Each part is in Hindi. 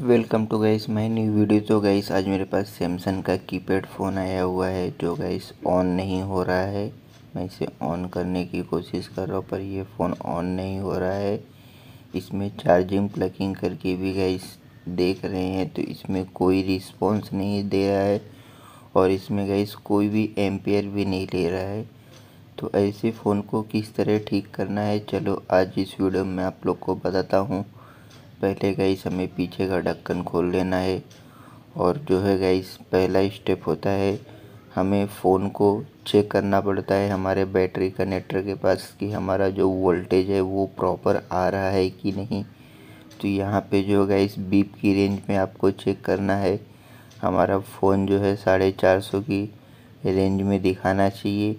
welcome to guys my new video तो गाइस आज मेरे पास सैमसंग का कीपैड फ़ोन आया हुआ है जो गाइस ऑन नहीं हो रहा है मैं इसे ऑन करने की कोशिश कर रहा हूँ पर यह फ़ोन ऑन नहीं हो रहा है इसमें चार्जिंग प्लगिंग करके भी गाइस देख रहे हैं तो इसमें कोई रिस्पॉन्स नहीं दे रहा है और इसमें गाइस कोई भी एम्पेयर भी नहीं ले रहा है तो ऐसे फ़ोन को किस तरह ठीक करना है चलो आज इस वीडियो में आप लोग को बताता हूँ पहले इस हमें पीछे का ढक्कन खोल लेना है और जो है गाइस पहला स्टेप होता है हमें फ़ोन को चेक करना पड़ता है हमारे बैटरी कनेक्टर के पास कि हमारा जो वोल्टेज है वो प्रॉपर आ रहा है कि नहीं तो यहाँ पे जो है इस बीप की रेंज में आपको चेक करना है हमारा फ़ोन जो है साढ़े चार सौ की रेंज में दिखाना चाहिए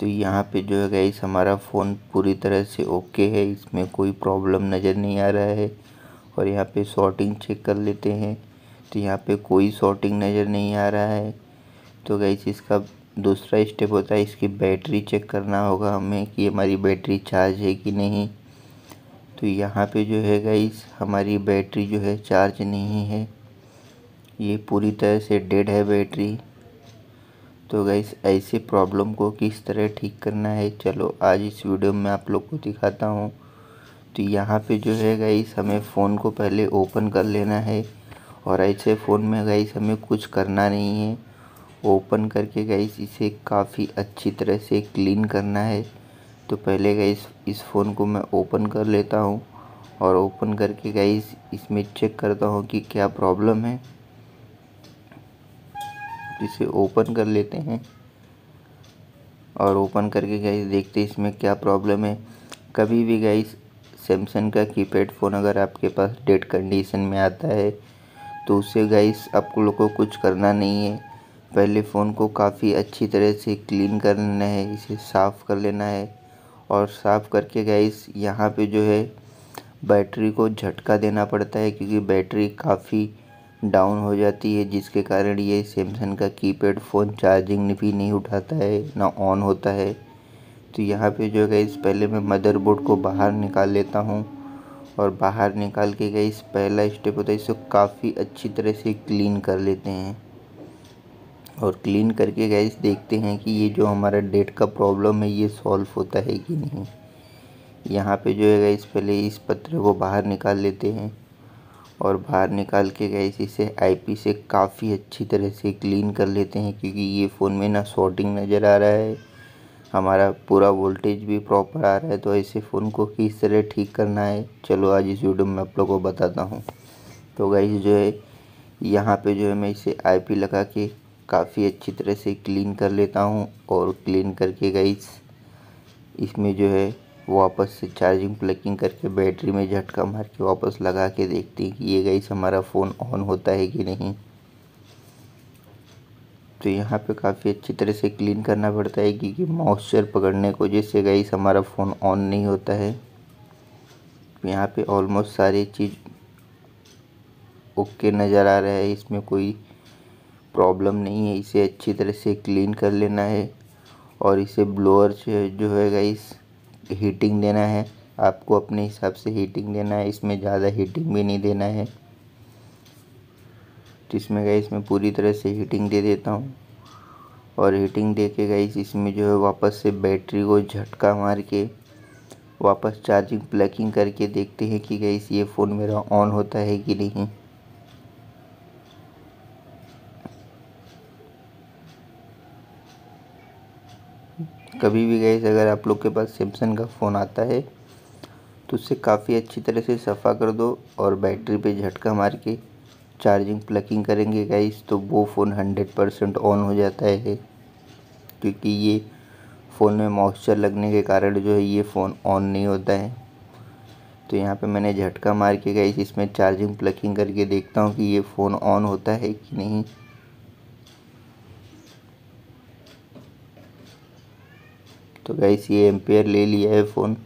तो यहाँ पे जो है गाइस हमारा फ़ोन पूरी तरह से ओके है इसमें कोई प्रॉब्लम नज़र नहीं आ रहा है और यहाँ पे शॉर्टिंग चेक कर लेते हैं तो यहाँ पे कोई शॉर्टिंग नजर नहीं आ रहा है तो गई इसका दूसरा स्टेप होता है इसकी बैटरी चेक करना होगा हमें कि हमारी बैटरी चार्ज है कि नहीं तो यहाँ पे जो है गई हमारी बैटरी जो है चार्ज नहीं है ये पूरी तरह से डेड है बैटरी तो गाइस ऐसे प्रॉब्लम को किस तरह ठीक करना है चलो आज इस वीडियो में आप लोग को दिखाता हूँ तो यहाँ पे जो है गाइस हमें फ़ोन को पहले ओपन कर लेना है और ऐसे फ़ोन में गाइस हमें कुछ करना नहीं है ओपन करके गाइस इसे काफ़ी अच्छी तरह से क्लीन करना है तो पहले गाइस इस फ़ोन को मैं ओपन कर लेता हूँ और ओपन करके गाइस इसमें चेक करता हूँ कि क्या प्रॉब्लम है इसे ओपन कर लेते हैं और ओपन करके गाइस देखते इसमें क्या प्रॉब्लम है कभी भी गाइस सैमसंग का कीपैड फ़ोन अगर आपके पास डेड कंडीशन में आता है तो उसे गाइस आप लोग को कुछ करना नहीं है पहले फ़ोन को काफ़ी अच्छी तरह से क्लीन कर लेना है इसे साफ़ कर लेना है और साफ़ करके गाइस यहाँ पे जो है बैटरी को झटका देना पड़ता है क्योंकि बैटरी काफ़ी डाउन हो जाती है जिसके कारण ये सैमसंग का कीपैड फ़ोन चार्जिंग भी नहीं उठाता है ना ऑन होता है तो यहाँ पे जो है इस पहले मैं मदरबोर्ड को बाहर निकाल लेता हूँ और बाहर निकाल के इस पहला स्टेप होता है इसको काफ़ी अच्छी तरह से क्लीन कर लेते हैं और क्लीन करके गैस देखते हैं कि ये जो हमारा डेट का प्रॉब्लम है ये सॉल्व होता है कि नहीं यहाँ पे जो है गैस पहले इस पत्र को बाहर निकाल लेते हैं और बाहर निकाल के गैस इसे आईपी से काफ़ी अच्छी तरह से क्लीन कर लेते हैं क्योंकि ये फ़ोन में ना शॉर्टिंग नज़र आ रहा है हमारा पूरा वोल्टेज भी प्रॉपर आ रहा है तो ऐसे फ़ोन को किस तरह ठीक करना है चलो आज इस वीडियो में आप लोगों को बताता हूँ तो गाइज जो है यहाँ पे जो है मैं इसे आईपी लगा के काफ़ी अच्छी तरह से क्लीन कर लेता हूँ और क्लीन करके गाइज इसमें जो है वापस से चार्जिंग प्लगिंग करके बैटरी में झटका मार के वापस लगा के देखते हैं कि ये गाइस हमारा फ़ोन ऑन होता है कि नहीं तो यहाँ पे काफ़ी अच्छी तरह से क्लीन करना पड़ता है क्योंकि मॉइस्चर पकड़ने को जिससे गाइस हमारा फ़ोन ऑन नहीं होता है यहाँ पे ऑलमोस्ट सारी चीज़ ओके नज़र आ रहा है इसमें कोई प्रॉब्लम नहीं है इसे अच्छी तरह से क्लीन कर लेना है और इसे ब्लोअर से जो है गाइस हीटिंग देना है आपको अपने हिसाब से हीटिंग देना है इसमें ज़्यादा हीटिंग भी नहीं देना है जिसमें गई इसमें पूरी तरह से हीटिंग दे देता हूँ और हीटिंग दे के गई इसमें जो है वापस से बैटरी को झटका मार के वापस चार्जिंग प्लगिंग करके देखते हैं कि गई ये फ़ोन मेरा ऑन होता है कि नहीं कभी भी गई अगर आप लोग के पास सैमसंग का फ़ोन आता है तो उससे काफ़ी अच्छी तरह से सफ़ा कर दो और बैटरी पे झटका मार के चार्जिंग प्लगिंग करेंगे गाइस तो वो फ़ोन हंड्रेड परसेंट ऑन हो जाता है क्योंकि ये फ़ोन में मॉइस्चर लगने के कारण जो है ये फ़ोन ऑन नहीं होता है तो यहाँ पे मैंने झटका मार के गाइस इसमें चार्जिंग प्लगिंग करके देखता हूँ कि ये फ़ोन ऑन होता है कि नहीं तो गाइस ये एम्पेयर ले लिया है फ़ोन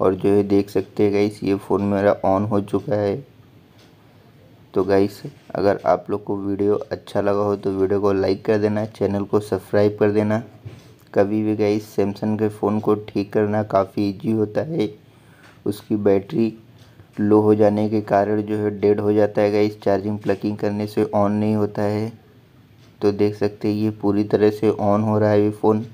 और जो है देख सकते हैं गाइस ये फ़ोन मेरा ऑन हो चुका है तो गाइस अगर आप लोग को वीडियो अच्छा लगा हो तो वीडियो को लाइक कर देना चैनल को सब्सक्राइब कर देना कभी भी गाइस सैमसंग के फ़ोन को ठीक करना काफ़ी इजी होता है उसकी बैटरी लो हो जाने के कारण जो है डेड हो जाता है गाइस चार्जिंग प्लगिंग करने से ऑन नहीं होता है तो देख सकते हैं ये पूरी तरह से ऑन हो रहा है ये फ़ोन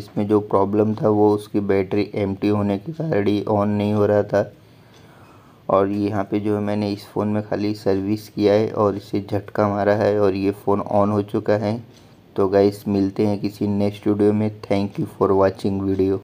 इसमें जो प्रॉब्लम था वो उसकी बैटरी एम्प्टी होने के कारण ही ऑन नहीं हो रहा था और यहाँ पे जो है मैंने इस फ़ोन में खाली सर्विस किया है और इसे झटका मारा है और ये फ़ोन ऑन हो चुका है तो गाइस मिलते हैं किसी नेक्स्ट वीडियो में thank you for watching video